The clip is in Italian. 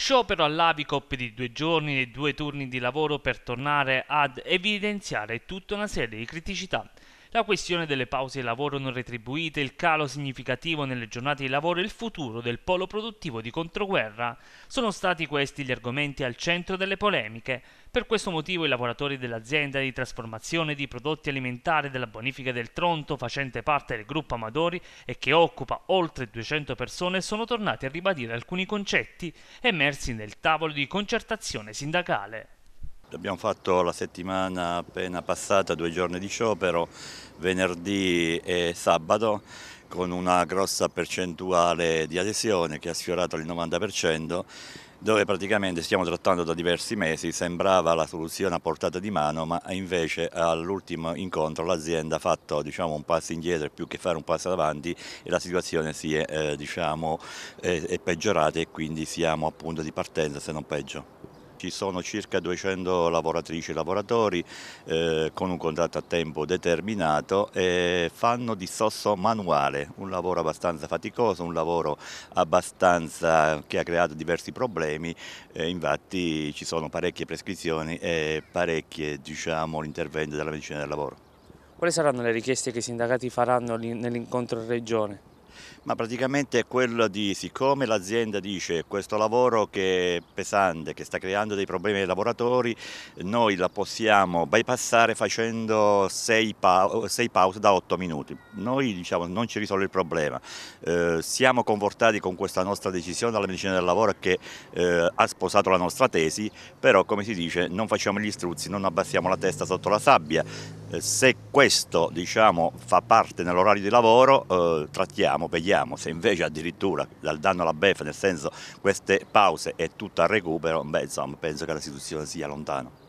Sciopero all'Avicop di due giorni e due turni di lavoro per tornare ad evidenziare tutta una serie di criticità la questione delle pause di lavoro non retribuite, il calo significativo nelle giornate di lavoro e il futuro del polo produttivo di controguerra sono stati questi gli argomenti al centro delle polemiche. Per questo motivo i lavoratori dell'azienda di trasformazione di prodotti alimentari della bonifica del Tronto, facente parte del gruppo Amadori e che occupa oltre 200 persone, sono tornati a ribadire alcuni concetti emersi nel tavolo di concertazione sindacale. Abbiamo fatto la settimana appena passata due giorni di sciopero, venerdì e sabato, con una grossa percentuale di adesione che ha sfiorato il 90% dove praticamente stiamo trattando da diversi mesi, sembrava la soluzione a portata di mano, ma invece all'ultimo incontro l'azienda ha fatto diciamo, un passo indietro più che fare un passo avanti e la situazione si è, eh, diciamo, è, eh, è peggiorata e quindi siamo a punto di partenza se non peggio. Ci sono circa 200 lavoratrici e lavoratori eh, con un contratto a tempo determinato e fanno dissosso manuale, un lavoro abbastanza faticoso, un lavoro abbastanza che ha creato diversi problemi, eh, infatti ci sono parecchie prescrizioni e parecchie diciamo, interventi della medicina del lavoro. Quali saranno le richieste che i sindacati faranno nell'incontro in regione? ma praticamente è quello di siccome l'azienda dice questo lavoro che è pesante, che sta creando dei problemi ai lavoratori, noi la possiamo bypassare facendo 6 pa pause da 8 minuti. Noi diciamo non ci risolve il problema, eh, siamo confortati con questa nostra decisione dalla medicina del lavoro che eh, ha sposato la nostra tesi, però come si dice non facciamo gli struzzi, non abbassiamo la testa sotto la sabbia, eh, se questo diciamo, fa parte nell'orario di lavoro eh, trattiamo vediamo se invece addirittura dal danno alla beffa, nel senso queste pause e tutto al recupero, beh, insomma, penso che la situazione sia lontana.